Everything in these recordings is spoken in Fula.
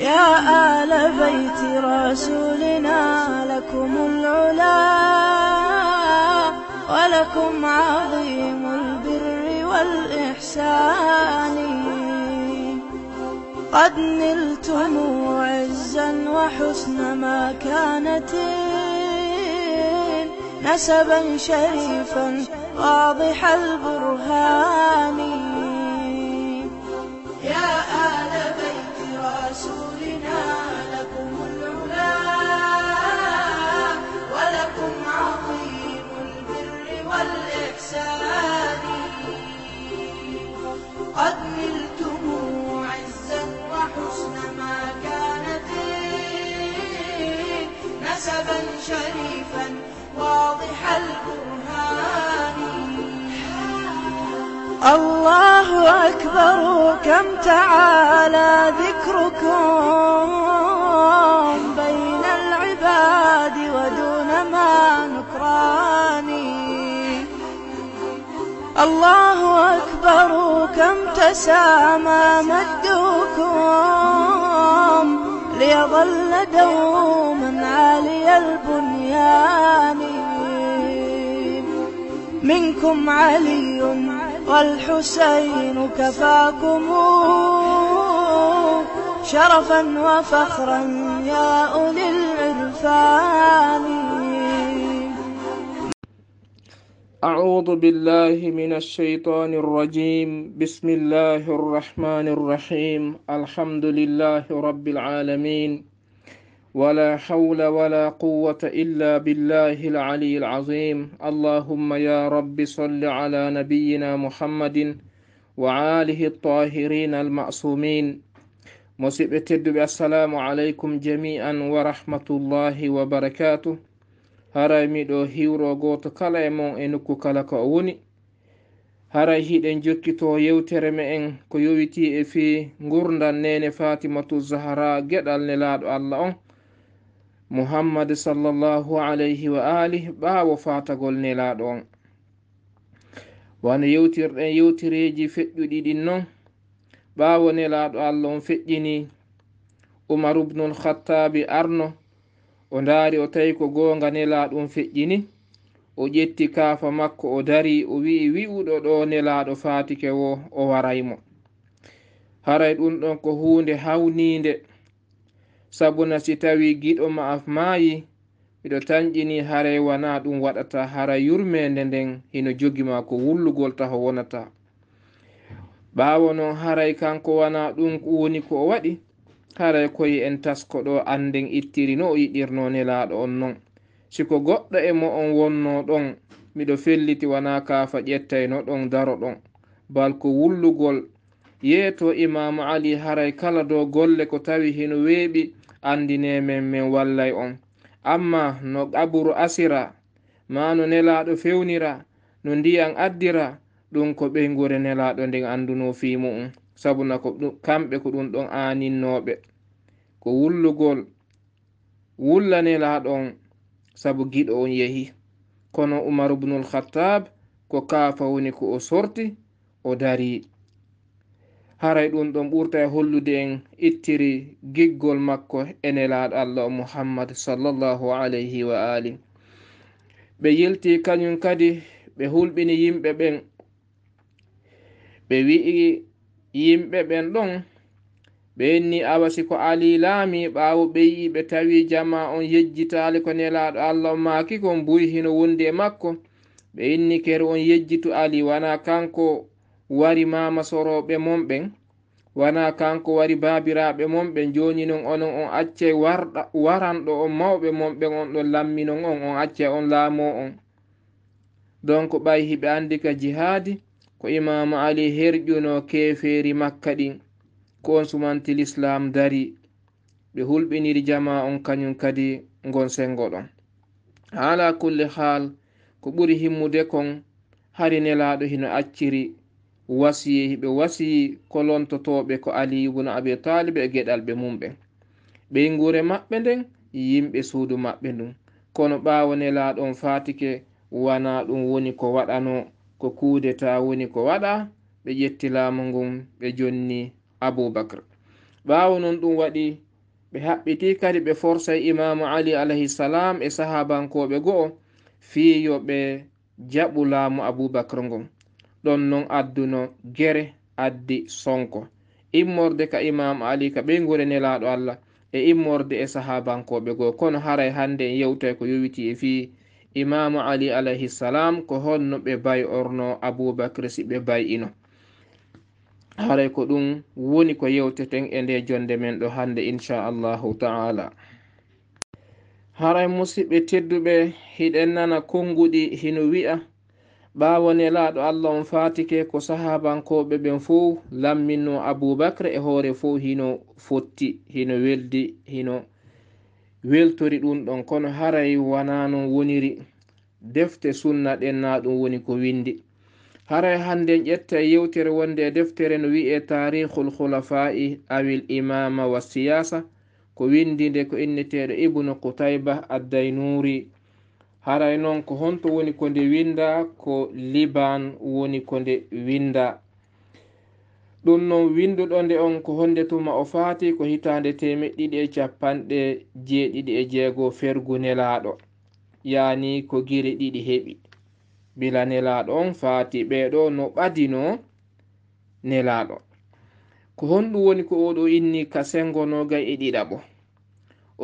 يا آل بيت رسولنا لكم العلا ولكم عظيم البر والإحسان قد نلتم عزا وحسن ما كانت نسبا شريفا واضح البرهان شريفا واضح البرهان الله أكبر كم تعالى ذكركم بين العباد ودون ما نكران الله أكبر كم تسامى مجدكم ليظل دوما عالي البنيان منكم علي والحسين كفاكم شرفا وفخرا يا أولي العرفان أعوذ بالله من الشيطان الرجيم بسم الله الرحمن الرحيم الحمد لله رب العالمين ولا حول ولا قوة إلا بالله العلي العظيم اللهم يا رب صل على نبينا محمد وعاله الطاهرين المعصومين مصيبة السلام عليكم جميعا ورحمة الله وبركاته haray miɗo hiwro goto kala e mon e nokku kala ko o woni haray hiɗen jokkito yewtere me en ko yowiti e fi gurdan nene fatimatu zahara gueɗal ne laaɗo allah on muhammad sallllahu alayhi wa alih ɓaawo fatagol ne laaɗo on wano yewtirɗen yewtireji feƴƴuɗi ɗin noon ɓaawo ne laaɗo allah on feƴƴini umar ubnul khattabi arno o ndaari o tawi ko goonga nelaaɗum feƴƴini o ƴetti kaafa makko o dari o wi'i wi'uɗo ɗo nelaaɗo faatike wo o waray mo haray ɗum ɗon ko huunde hawniinde sabuna si tawi giɗo ma a maayi miɗo tanƴini haray wana ɗum waɗata hara yurmeende nden hino jogima ko wullugol taho wonata ɓaawo noon haray kanko wana ɗum woni ko o waɗi haray koye en tasko ɗo anden ittiri no o yiɗirno nelaɗo on noon siko goɗɗo e mo on wonno ɗon miɗo felliti wana kaafa ƴettayno ɗon daro ɗon balko wullugol yeeto imamu ali haray kala dow golle ko tawi heno weeɓi andine men men wallay on amma no qaburu asira ma no nelaɗo fewnira no ndiyan addira ɗum ko ɓeygure nelaɗo nden anduno fimu um sabuna ko kamɓe ko ɗum ɗon aninnoɓe ko wullugol wullanelaɗon sabu giɗo on yehi kono umaru bnul khattab ko kaafa woni ko o sorti o dari haray ɗum ɗon ɓurta e hollude en ittiri giggol makko enelaaɗo allah o muhammad sallllahu alayhi wa ali ɓe yilti kañum kadi ɓe hulɓini yimɓe ɓen ɓe wi'i yimɓe ɓen ɗon ɓe enni awasi ko ali laami ɓaawo ɓeyi ɓe tawi jama on yejjitaali ko nelaaɗo allah on maaki kon buyi hino wondi e makko ɓe inni kere on yejjitu ali wana kanko wari mama sorooɓe monɓen wana kanko wari baabiraaɓe monɓen jooni non onon on accay warɗa waranɗo on mawɓe monɓen on ɗon lammi non on on accay on laamo on donc ɓayhi ɓe anndi ka jihaadi ko imama ali herƴuno keferi makka ɗin ko on sumanti l'islam dari ɓe hulɓiniri jama on kañum kadi gon sengo ɗon hala kulle haal ko ɓuri himmude kon hari nelaɗo hino acciri wasiyi ɓe wasiyi ko lontotoɓe ko ali ibnu abi talibe e gueɗal ɓe mumɓe ɓey guure maɓɓe nden yimɓe suudu maɓɓe ndum kono ɓawo nelaɗon fatike wana ɗum woni ko waɗano ko kuude ta woni ko waɗa ɓe ƴetti laamu ngun ɓe jonni aboubacre ɓaawo noon ɗum waɗi ɓe haɓɓiti kadi ɓe forsay imamu ali alayhissalam e sahabankoɓe go'o fii yo ɓe jaɓu laamu aboubacre ngon ɗon noon adduno gere addi sonko immorde ka imamu ali ka ɓey ngure nelaaɗo allah e immorde e sahabankoɓe goo kono haray hannde en yewtay ko yowiti e fii imamu ali alayhi salam ko honno ɓe bay orno aboubacre si ɓe bay ino haray ko ɗum woni ko yewteten e nde jonde men ɗo hannde inchallahu taala haray musidɓe tedduɓe hiɗen nana konnguɗi hino wi'a ɓaawone laaɗo allah on faatike ko sahabankoɓe ɓen fof lamminno aboubacre e hoore fof hino fotti hino weldi hino weltori ɗum ɗon kono haray wana non woniri defte sunna ɗen na ɗum woni ko windi haray hande n ƴetta yewtere wonde e deftere no wi'e tarihul hulafa'i awil imama wa siyasa ko windinde ko inneteɗo ibnu koutayba addaynuri haray noon ko honto woni ko nde winda ko liban woni ko nde winda ɗum noon winduɗo nde on ko honde tuma o faati ko hitande temeɗɗiɗi e capanɗe jeeɗiɗi e jeego fergu nelaɗo yani ko gire ɗiɗi heɓi bila nelaɗo on faati ɓeɗo no ɓadino nelaɗo ko honɗum woni ko oɗo inni kasengonogay e ɗiɗa ɓo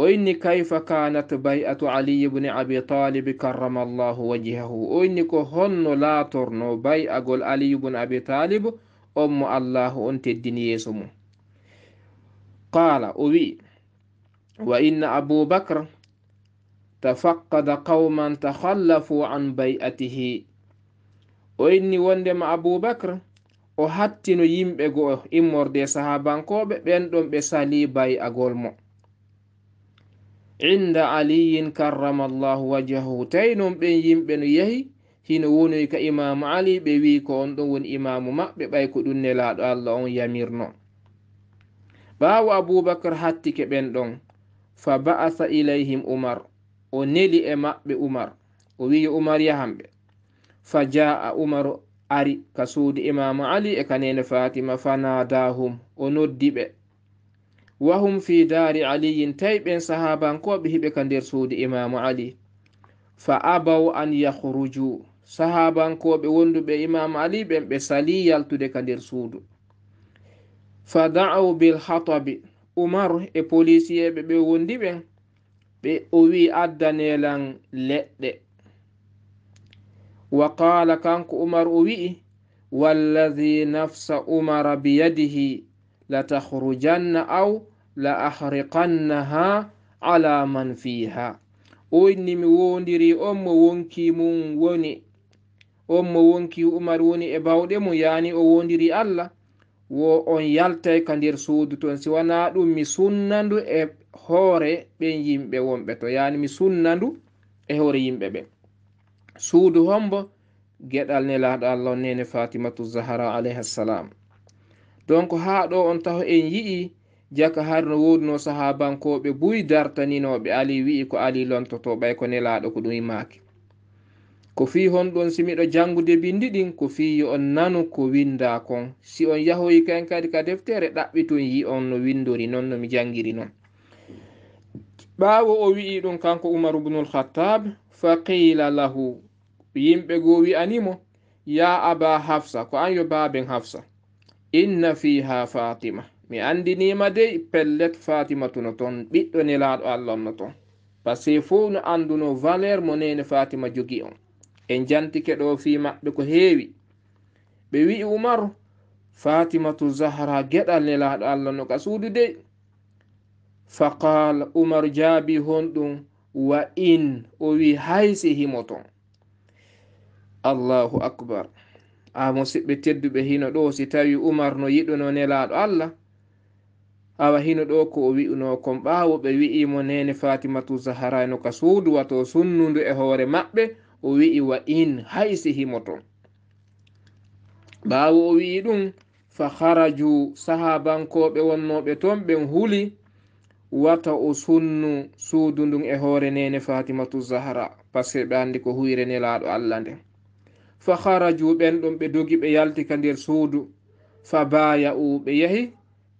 o inni kayfa kanat bay'atu aliy bne abi talibe karrama llahu wajhahu o inni ko honno laatorno bay'agol aliy bne abi talibe on mo allahu on teddini yeeso mum qala o wi'i wa inna aboubacre tafaqada qawman takhallafu an bay'atihi o inni wondema aboubacre o hattino yimɓe go'o immorde sahabankoɓe ɓen ɗon ɓe sali bay'agol mo inda aliyin karrama allahu wajhahu tawi non ɓen yimɓe no yehi hino wonoy ka imamu ali ɓe wi ko on ɗon woni imamu maɓɓe ɓay ko ɗum nelaɗo allah on yamirno ɓawo aboubacre hatti ke ɓen ɗon fa ba'asa ilayhim umar o neli e maɓɓe umar o wi umar yahamɓe fa jaa umaru ari ka suudi imamu ali e kanene fatima fanadahum o noddi ɓe wahum fi daari aliyin tawi ɓen sahabankoɓe hiɓe ka nder suudi imamu ali fa abaw an yahruju sahabankoɓe wonduɓe imamu ali ɓen ɓe sali yaltude ka nder suudu fa daau bilhatabi umar e polisiyeɓe ɓe wondi ɓen ɓe o wi addanelan leɗɗe wa qala kanko umar o wi'i walladhi nafsa umara biyadihi latahrujanna aw la ahriqannaha ala man fiha o innimi wondiri on mo wonki mum woni on mo wonki umar woni e bawɗe mum yaani o wondiri allah wo on yaltay ka nder suudu toon si wana ɗum mi sunnandu e hoore ɓen yimɓe wonɓe to yaani mi sunnandu e hoore yimɓe ɓen suudu hombo geɗal nelaɗo allah on nene fatimatu zahara alayhi assalam donc ha ɗo on taho en yi'i jaka har no woduno sahabankoɓe buy dartaninoɓe ali wi'i ko ali lontoto ɓay ko nelaɗo ko ɗum yimaki ko fi honɗon si miɗo jangude bindi ɗin ko fi yo on nanu ko winda kon si on yahoyi kan kadi ka deftere ɗaɓɓitun yi on no windori noon no mi jangiri noon ɓaawo o wi'i ɗum kanko umaru bnul khattab faqila lahu yimɓe goo wi'animo ya aba hafsa ko an yo baaben hafsa inna fiha fatima mi andinima dey pellet fatimatu no toon ɓiɗɗo nelaɗo allah no toon par ce que fof no anduno valeur mo nene fatima jogi on e jantike ɗo fi maɓɓe ko heewi ɓe wi'i umar fatimatu zahra geɗal nelaɗo allah no ka suudu dey faqala umar jaabi honɗum wa in o wi haysi himoton allahu akbar a musidɓe tedduɓe hino ɗo si tawi umar no yiɗuno nelaɗo allah awa hino ɗo ko o wi'uno kon ɓawo ɓe wi'imo nene fatimatu zahara no ka suudu wato sunnundu e hoore maɓɓe o wi'i wa in hay sihimo ton ɓaawo o wi'i ɗum fa haraju sahabankoɓe wonnoɓe ton ɓen huli wata o sunnu suudu ndun e hoore nene fatimatu zahra par ce que ɓe anndi ko huyre nelaaɗo allah nden fa haraju ɓen ɗon ɓe dogi ɓe yaltika nder suudu fa baya u ɓe yahi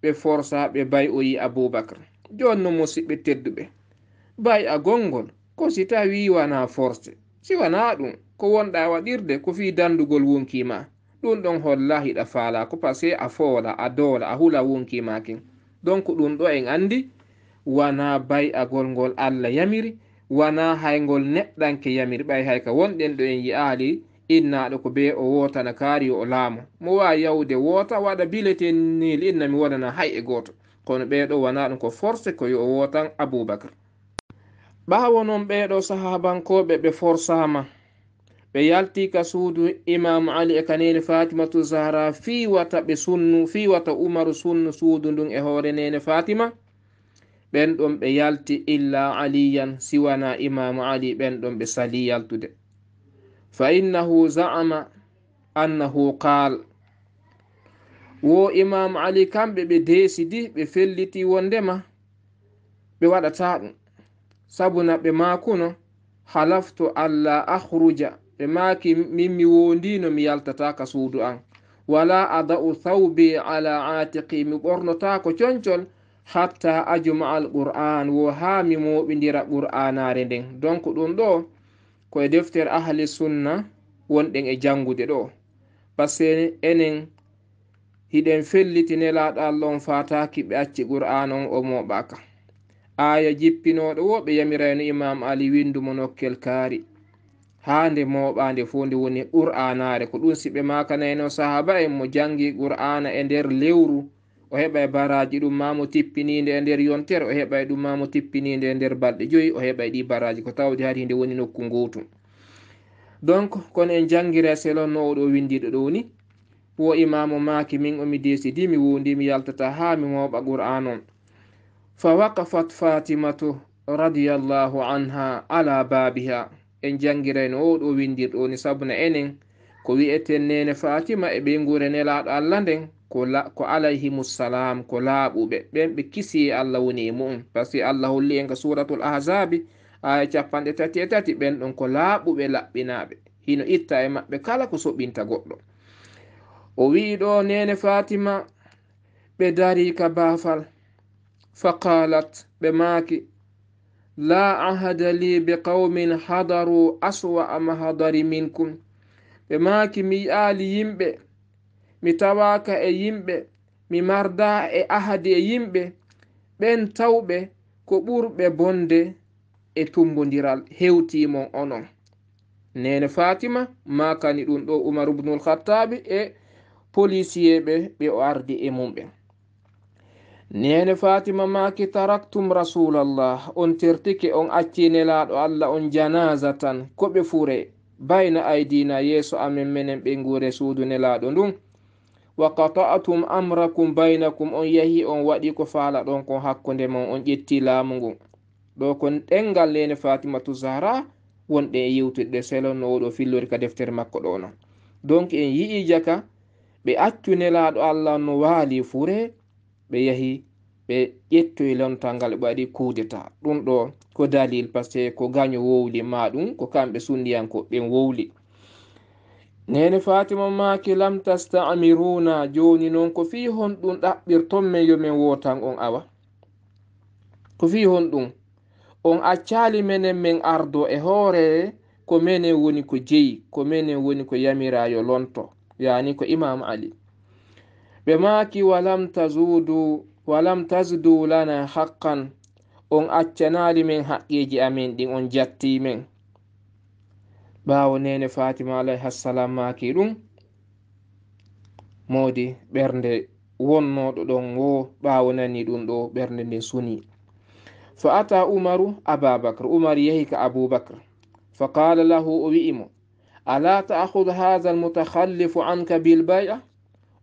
ɓe forsa ɓe bay o yi aboubacre jooni non musidɓe tedduɓe bay a gongol ko si tawi wana force siwana ɗum ko wonɗa waɗirde ko fi dandugol wonkima ɗum ɗon holla hiɗa faala ko par se a foola a doola a hula wonkima ken donc ɗum ɗo en andi wana bay'agol ngol allah yamiri wana haygol neɗɗanke yamiri ɓay hayka wonɗen ɗo en yi'ali innaɗo ko be o wotana kaari o laamo mo wawi yawde woota waɗa biletenil inna mi waɗana hay e goto kono ɓeɗo wana ɗum ko force ko yo o wotan aboubacre ɓaawo noon ɓeeɗo sahabankooɓe ɓe forsaama ɓe yalti ka suudu imamu ali e kaneeni fatimatu zahra fiiwata ɓe sunnu fiiwata umaru sunnu suudu ndun e hoore nene fatima ɓen ɗon ɓe yalti illa aliyan siwana imamu ali ɓen ɗon ɓe sali yaltude fa innahu zaama annahu qaal wo imamu ali kamɓe ɓe deesi di ɓe felliti wondema ɓe waɗata ɗum sabunaɓe makuno halaftu alla ahruja ɓe maki min mi wondino mi yaltataka suudu an wala adau thawbi ala atiqi mi ɓornotako concol hatta ajumaal qur'an wo ha mi moɓidira qur'anare nden donc ɗum ɗo koye deftere ahli sunna wonɗen e jangude ɗo parce enen hiɗen fellitinelaɗallon fataki ɓe acci qur'an on o moɓaka aya jippinoɗo wo ɓe yamirayno imam ali windumo nokkel kaari ha nde moɓande fo nde woni qur'anare ko ɗum siɓe makanayno sahaba en mo jangi qur'ana e nder lewru o heɓa e baraji ɗum mamo tippininde e nder yontere o heɓa e ɗum mamo tippininde e nder balɗe joyi o heɓa e ɗi baraji ko tawde hari nde woni nokku gotu donc kono en jangguire selon no oɗo windiɗo ɗo ni wo imamu maki min omi desidi mi wondi mi yaltata ha mi moɓa qur'an on fawakafat fatimatu radiallahu anha ala babiha en jangirayno o ɗo windirɗo ni sabuna enen ko wi'eten nene fatima e ɓeygure nelaɗo allah nden ko alayhimussalam ko laaɓuɓe ɓen ɓe kisi e allah woni e mu'um par ce que allah holli en ko suratul ahzabi aya capanɗe tati e tati ɓen ɗon ko laaɓuɓe laɓɓinaɓe hino itta e maɓɓe kala ko soɓinta goɗɗo o wi ɗo nene fatima ɓe dari ka baafal faqalat ɓe maaki la ahada li be qawmin hadaru aswa mahadari minkum ɓe maaki mi yi'aali yimɓe mi tawaaka e yimɓe mi marda e ahadi e yimɓe ɓen tawɓe ko ɓurɓe bonde e tumbodiral hewtimon onon nene fatima makani ɗum ɗo umar ubnul khattabi e policier ɓe ɓe o ardi e mumɓen nene fatima maki taraktum rasulallah on tertike on accinelaɗo allah on janasa tan koɓe fure bayna aydina yeeso amin menen ɓe gure suudu nelaɗo ndun wa kata'tum amrakum baynakum on yahi on waɗi ko fala ɗon kon hakkunde mon on ƴetti laamu ngun ɗo ko ɗengal nene fatimatu zahra wonɗe e yewtuɗɗe selo no oɗo fillori ka deftere makko ɗo non donc en yi'i jaka ɓe accu nelaɗo allah no waali fure ɓe yahi ɓe ƴettoye lewnata ngal ɓe waɗi kudeta ɗum ɗo ko dalil par ce que ko gaño wowli maɗum ko kamɓe sundiyanko ɓen wowli nene fatima maki lam tastamiruna joni noon ko fi honɗum ɗaɓɓirtonmen yo min wotan on awa ko fi honɗum on accali menen min ardo e hoore ko menen woni ko jeyi ko menen woni ko yamirayo lonto yani ko imam ali ɓe maaki walam tazudu walam tasdu lana haqqan on accanaali min haqqiiji amin ɗin on jattimen ɓaawo nene fatima alayhi assalam maaki ɗum modi ɓernde wonnoɗo ɗon wo ɓaawo nani ɗum ɗo ɓernde nde suni fa ata umaru abubacre umar yehi ka aboubacre fa qala lahu o wi'imo ala ta'khude hatha almutahallifu anka bilbay'a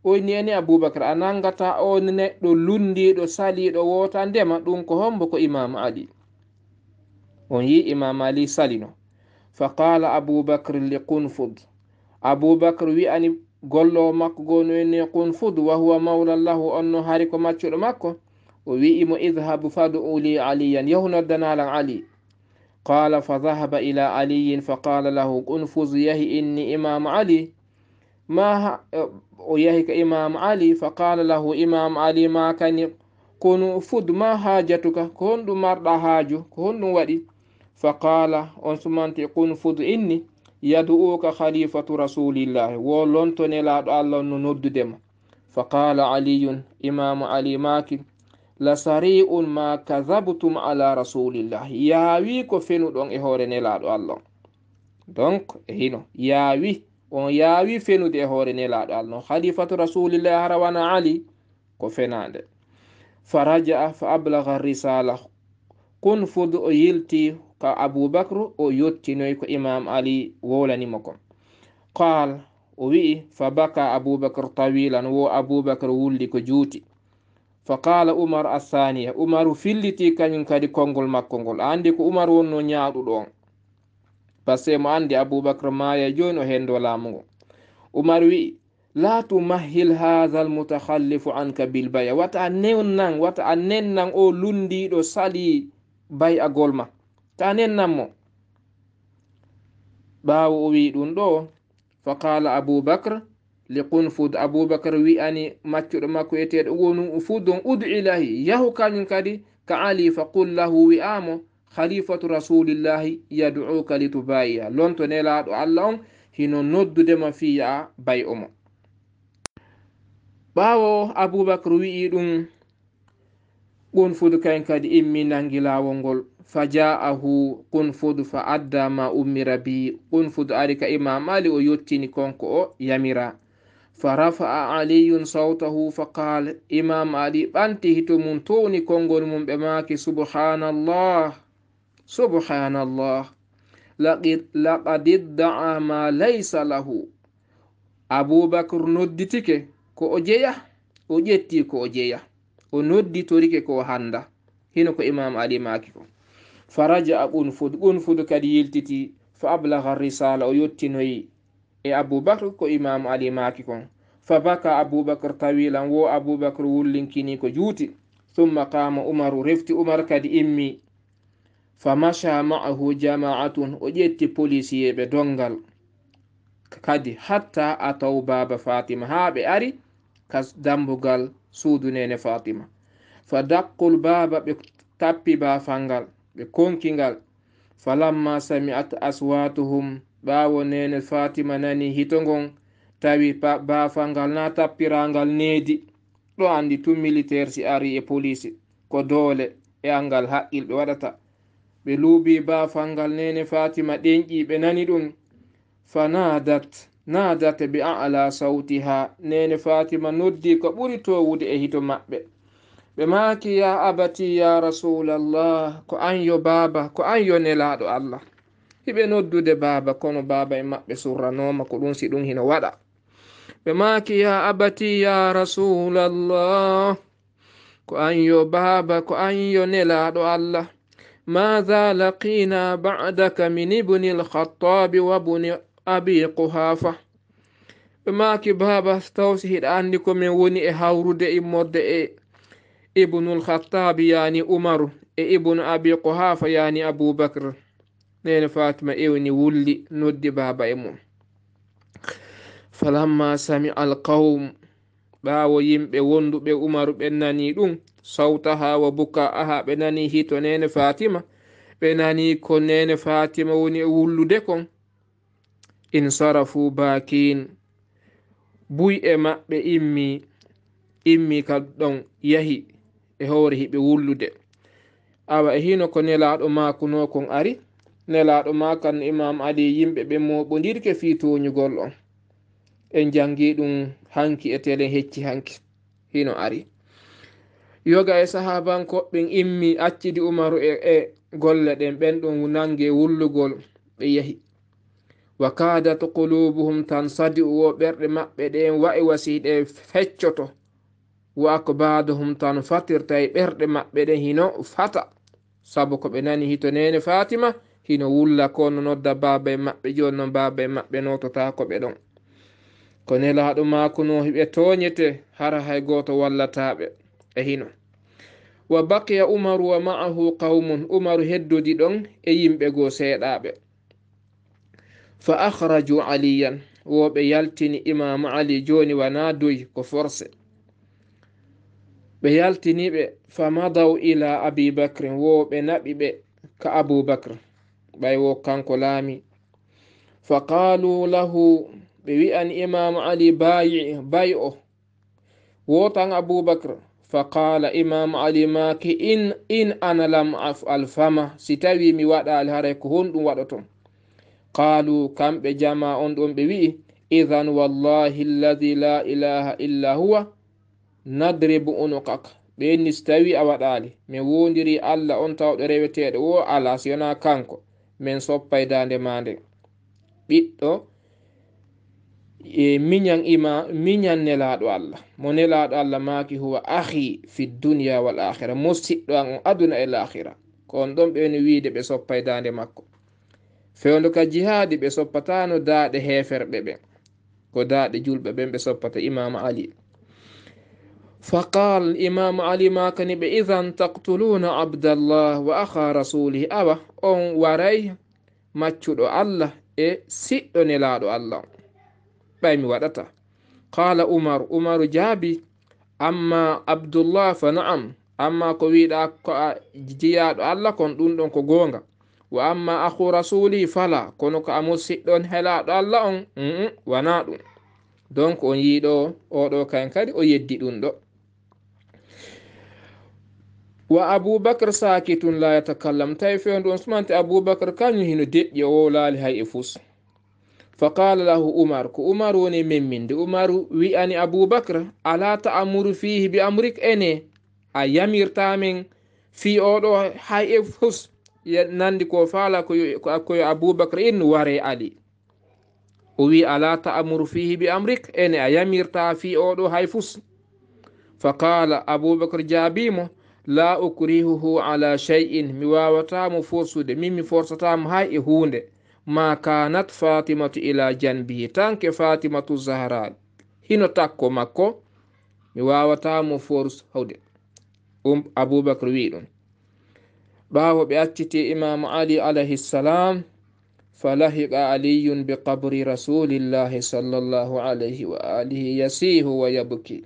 oyni ene aboubacara a nangata o neɗɗo lundiɗo saliɗo wota ndema ɗum ko hombo ko imama ali on yi imama ali salino fa qala aboubacre li kunfud aboubacre wi ani gollo makko gono ni kunfud wahuwa mawla llahu onno hari ko maccuɗo makko o wi'imo idhabu fadou li aliyan yahu noddanalan ali qala fa dhahaba ila aliyin fa qala lahu kunfud yahi inni imama ali ma e, o yahi ka imamu ali faqala lahu imamu ali ma kani kunu fud ma hajatuka ko honɗum marɗa haaju ko honɗum waɗi faqala on sumanti kun fud inni yaduuka khalifatu rasulillahi wo lontonelaɗo allah no noddudema faqala aliyun imamu ali maki lasari'un ma kadabtum ala rasulillahi yaawi ko fenuɗon e hoore nelaɗo allah donc e hino yaawi on yaawi fenude e hoore nelaaɗal noon halifatu rasulillah harawana ali ko fenaande faraja a fa ablaga risala kun fudu o yilti ka aboubacre o yottinoy ko imam ali wowlanima kon qaal o wi'i fa baka aboubacre tawilan wo aboubacre wulli ko juuti fa qala umar athania umaru filliti kañum kadi konngol makko ngol andi ko umar wonno ñaaɗuɗo on par se mo anndi aboubacre maaya jooni o henndo laamugo umar wi'i laatu mahil haha al mutahallifu anka bil baya wata a newnan wata a nennan o lunndiiɗo sali bay a gol ma ta a nennan mo ɓaawo o wii ɗum ɗo fa qala aboubacre li qunfud aboubacre wi'ani maccuɗo makko eteeɗo wonu fudon ud'ilahi yahu kañum kadi ka ali fa qul lahu wi'aamo khalifatu rasulillahi yaduuka litubaia lonto nelaɗo allah on hino noddudema fiya bay omo ɓawo aboubacre wi'i ɗum qunfudu kan kadi immi nangi lawol ngol fajaahu qunfudu fa adda ma ummira bi qunfudu ari ka imam ali o yottini konko o yamira fa rafaa aliyun sawtahu fa qal imam ali ɓanti hito mum towni kongol mum ɓe maki subhanallah subhana allah laqad iddaa ma laysa lahu aboubacre nodditike ko o jeya o ƴetti ko o jeya o nodditorike ko handa hino ko imam ali maki ko faraja a ɓunfud ɓunfud kadi yiltiti fa ablaga risala o yottinoyi e aboubacre ko imam ali maki kon fa baka aboubacre tawilan wo aboubacre wullinkini ko juuti thumma qama umaru refti umar kadi immi famasha maahu jamaatun o ƴetti policiye ɓe dongal kadi hatta a taw baba fatima ha ɓe ari ka dambugal suudunene fatima fa dakkul baba ɓe tappi bafalngal ɓe konkingal falamma samiat aswatuhum ɓawo nene fatima nani hitongon tawi bafal ngal na tappiragal needi ɗo andi tun militaire si ari e polici ko doole e angal haqqil ɓe waɗata ɓe luubi baafangal nene fatima ɗenƴi ɓe nani ɗum fanadat nadat bi ala ha nene fatima noddi ko ɓuri towude e hito maɓɓe ɓe maaki ya abati ya rasulallah ko an yo baaba ko an yo nelaɗo allah hiɓe noddude baaba kono baaba e maɓɓe surranoma ko ɗum si ɗum hino waɗa ɓe maaki ya abati ya rasulallah ko an yo baaba ko an yo nelaɗo allah ماذا لقينا بعدك من ابن الخطاب وابن أبي قحافة بما كباب استوسه الآن لكم من وني هورد إمرد إيه؟ ابن الخطاب يعني عمر إيه ابن أبي قحافة يعني أبو بكر نين فاطمة إيوني ولي ندي بابا إمم فلما سمع القوم باو يمبي وندو بأمر بأناني دون sawta ha wa bukka aha ɓe nani hito nene fatima ɓe nani ko nene fatima woni e wullude kon insarafu bakin buy e maɓɓe immi immi kad ɗon yahi e hoore hiɓe wullude awa e hino ko nelaɗo makuno kon ari nelaɗo makan imam ali yimɓe ɓe moɓodirke fi toñugol on en jangi ɗum hanki e telen hecci hanki hino ari yoga e sahabanko ɓen immi accidi umaru e e golle ɗen ɓen ɗum nangue wullugol ɓe yeehi wa kadat qulubuhum tan sadi uwo ɓerɗe maɓɓe ɗen wa'i wasiɗe feccoto wa ako badohum tan fatirtay e ɓerɗe maɓɓe ɗen hino fata saabu ko ɓe nani hito nene fatima hino wulla kono nodda baba e maɓɓe joni noon baba e maɓɓe notota ko ɓe ɗon ko nelaɗo makuno hiɓe toñete hara hay goto wallataɓe e hino wa baqiya umaru wa maahu qawmun umaru heddodi ɗon e yimɓe goo seeɗaɓe fa ahraju aliyan woɓe yaltini imamu ali joni wana doy ko force ɓe yaltiniɓe fa madaw ila abibacrin woɓe naɓi ɓe ka aboubacre ɓay wo kanko laami fa qalu lahu ɓe wi'ani imamu ali bayi bay o wotan aboubacre faqala imam ali maki in in ana lam afal fama si tawi mi waɗali haray ko honɗum waɗa ton qalu kamɓe jama on ɗon ɓe wi'i idan wallahi alladi la ilaha illa huwa nadribu unukak ɓenni si tawi a waɗali mi wondiri allah on tawɗo reweteɗo wo ala so yona kanko min soppay dande ma nde ɓiɗɗo e miñan ima miñan nelaɗo allah mo nelaɗo allah maki huwa ahi fi duniya wal ahira mo siɗɗo an on aduna e lahira ko on ɗon ɓeni wiide ɓe soppa e dande makko fewndo ka jihadi ɓe soppatano daaɗe heferɓe ɓen ko daaɗe julɓe ɓen ɓe soppata imama ali fa qal imamu ali makani ɓe idan taktuluna abdallah wa aha rasulihi awa on waray maccuɗo allah e siɗɗo nelaɗo allah on hiɓɓay mi waɗata qala umar umaru jaabi amma abdullah fa naam amma ko wiɗa ko a jiyaɗo allah kon ɗum ɗon ko goonga wa amma ahu rasuli fala kono ko a musiɗɗon helaɗo allah on mm wana ɗum donc on yiɗo oɗo kan kadi o yeddi ɗum ɗo wa aboubacre sakitun la yatacallam tawi fewndu on sumante aboubacre kañum hino deƴƴi o wowlali hay e fus faqala lahu umar ko umar woni memminde umaru wi'ani aboubacre ala ta amuru fihi bi amrik ene a yamirtamin fi oɗo hay e fos nandi ko fala koyo aboubacre in ware ali o wi ala ta amuru fihi bi amrik ene a yamirta fi oɗo hay fus faqala aboubacre jaabimo la ukrihuhu ala shey in mi wawatamo forsude min mi forsatamo hay e hunde ma kanat fatimatu ila janbihi tanke fatimatu zahra hino takko makko mi wawatamo force hawde um aboubacre wi ɗum ɓawo ɓe acciti imamu ali alayhi ssalam falahiqa aliyun biqabri rasulillahi sallllahu alayhi wa alihi yasihu wa yabki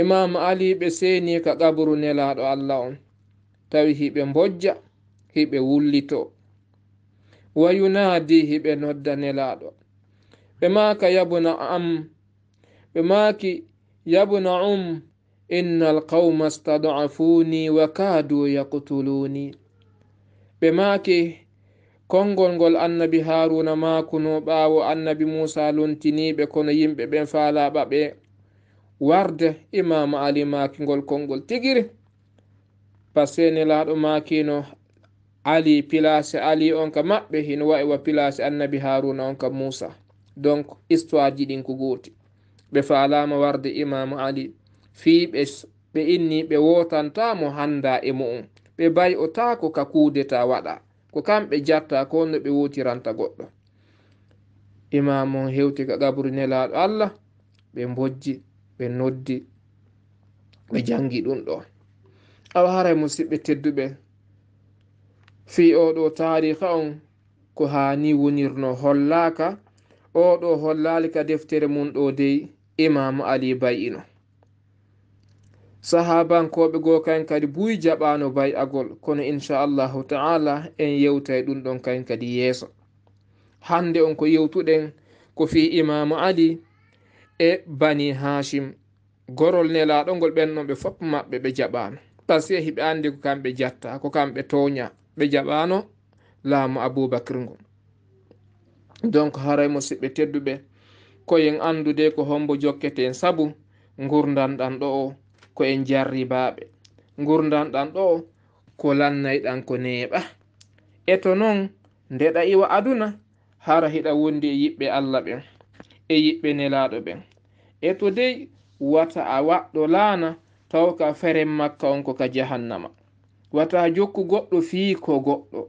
imamu ali ɓe seeni ka qaburu nelaɗo allah on tawi hiɓe mbojja hiɓe wullito wa yunadihi ɓe nodda nelaɗo ɓe maka yabuna am ɓe maki yabuna um inna alqauma stadafuni wa kadu yaqtuluni ɓe maki kongol ngol annabi haruna makuno ɓawo annabi musa lontiniɓe kono yimɓe ɓen falaɓa ɓe warde imama ali makigol kongol tigiri pasenelaɗo makino ali pilase ali on ka maɓɓe hino wawi wa pilase annabi haruna on ka moussa donc histoire ji ɗin ko gooti ɓe falama warde imamu ali fii ɓe ɓe inni ɓe wotantamo handa e mu'um ɓe bay o taako ka kudeta waɗa ko kamɓe jatta ko no ɓe wotiranta goɗɗo imamu on hewti ka gaburi nelaɗo allah ɓe bojji ɓe noddi ɓe janngi ɗum ɗo awa haray musidɓe tedduɓe fi oɗo tariha on ko hani wonirno hollaka oɗo hollalika deftere mum ɗo dey imamu ali bay'ino sahabankoɓe go kan kadi buyi jaɓano bay'agol kono inchallahu taala en yewtay ɗum ɗon kan kadi yeeso hande on ko yewtuɗen ko fi imamu ali e bani hashim gorol nelaɗo ngol ɓennon ɓe fop maɓɓe ɓe jaɓano pasiyehi ɓe andi ko kamɓe jatta ko kamɓe toña ɓe jaɓano laamu aboubacre ngo donc haray musidɓe tedduɓe koyen andude ko hombo jokketen saabu gurdanɗan ɗo o ko en jarribaɓe gurdanɗan ɗo o ko lannayɗan ko neeɓa e to noon ndeɗa iwa aduna hara hiɗa wondi e yiɓɓe allah ɓen e yiɓɓe nelaɗo ɓen e to dey wata a waɗɗo laana taw ka feren makka on ko ka jahannama wata jokku goɗɗo fii ko goɗɗo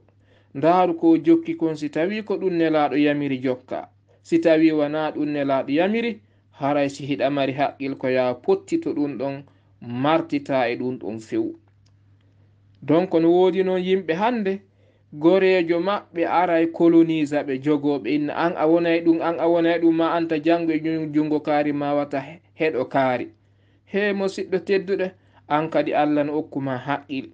ndaaru ko jokki kon si tawi ko ɗum nelaaɗo yamiri jokka si tawi wana ɗum nelaaɗo yamiri haray si hiɗa mari haqqil ko yaa potti to ɗum ɗon martita e ɗum ɗon few donc no woodi noon yimɓe hannde goreejo maɓɓe aray colonisa ɓe jogooɓe inna an a wonay ɗum an a wonay ɗum ma anta janngo e junngo kaari ma wata heɗo kaari he mo siɗɗo tedduɗe an kadi allah no okkuma haqqil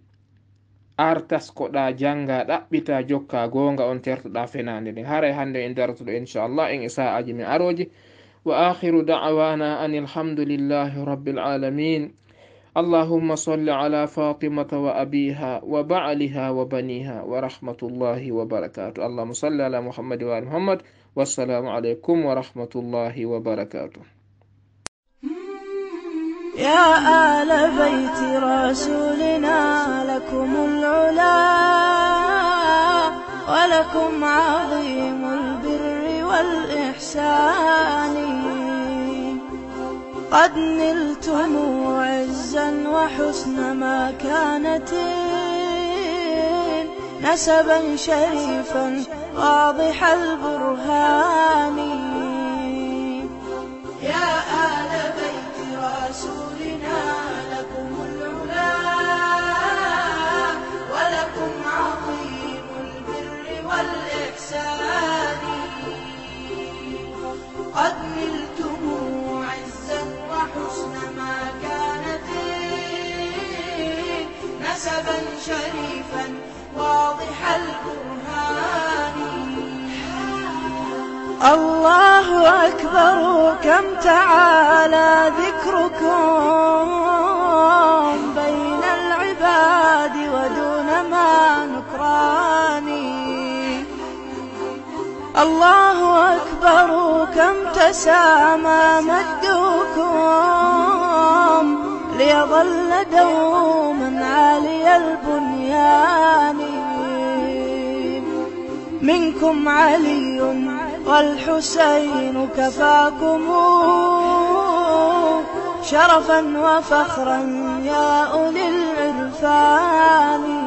ar taskoɗa janga ɗaɓɓita jokka gonga on tertoɗa fenade nden haray hande en dartuɗo inchallah en e sa'aji min aroji wa akhiru da'wana an alhamdulillahi rabbil alamin اللهم صل على فاطمة وأبيها وبعلها وبنيها ورحمة الله وبركاته اللهم صل على محمد وآل محمد والسلام عليكم ورحمة الله وبركاته يا آل بيت رسولنا لكم العلا ولكم عظيم البر والإحسان قد نلتم عزا وحسن مكانة نسبا شريفا واضح البرهان يا نسبا شريفا واضح البرهان الله أكبر كم تعالى ذكركم بين العباد ودون ما نكراني الله أكبر كم تسامى مدكم ليظل دوما عالي البنيان منكم علي والحسين كفاكم شرفا وفخرا يا أولي العرفان